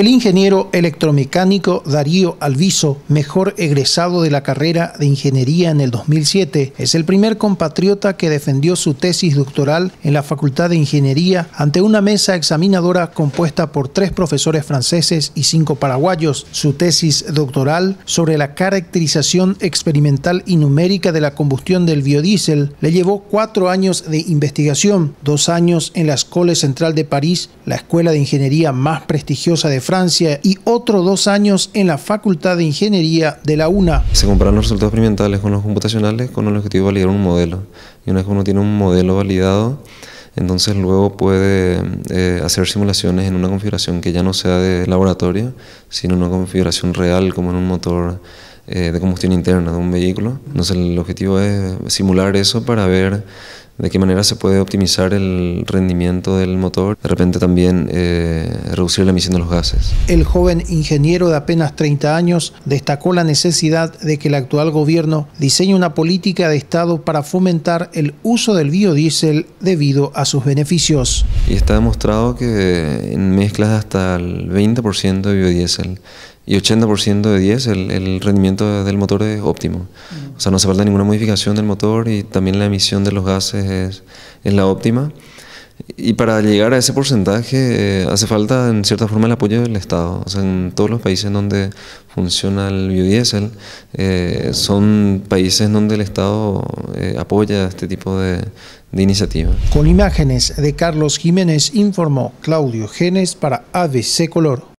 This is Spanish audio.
el ingeniero electromecánico Darío Alviso, mejor egresado de la carrera de ingeniería en el 2007, es el primer compatriota que defendió su tesis doctoral en la Facultad de Ingeniería ante una mesa examinadora compuesta por tres profesores franceses y cinco paraguayos. Su tesis doctoral sobre la caracterización experimental y numérica de la combustión del biodiesel le llevó cuatro años de investigación, dos años en la Escuela Central de París, la escuela de ingeniería más prestigiosa de Francia, Francia y otros dos años en la Facultad de Ingeniería de la UNA. Se comparan los resultados experimentales con los computacionales con el objetivo de validar un modelo. Y una vez que uno tiene un modelo validado, entonces luego puede eh, hacer simulaciones en una configuración que ya no sea de laboratorio, sino una configuración real como en un motor eh, de combustión interna de un vehículo. Entonces el objetivo es simular eso para ver de qué manera se puede optimizar el rendimiento del motor, de repente también eh, reducir la emisión de los gases. El joven ingeniero de apenas 30 años destacó la necesidad de que el actual gobierno diseñe una política de Estado para fomentar el uso del biodiesel debido a sus beneficios. Y está demostrado que en mezclas hasta el 20% de biodiesel y 80% de 10 el, rendimiento del motor es óptimo. O sea, no hace falta ninguna modificación del motor y también la emisión de los gases es, la óptima. Y para llegar a ese porcentaje eh, hace falta, en cierta forma, el apoyo del Estado. O sea, en todos los países donde funciona el biodiesel, eh, son países donde el Estado eh, apoya este tipo de, de iniciativas. Con imágenes de Carlos Jiménez informó Claudio Genes para ABC Color.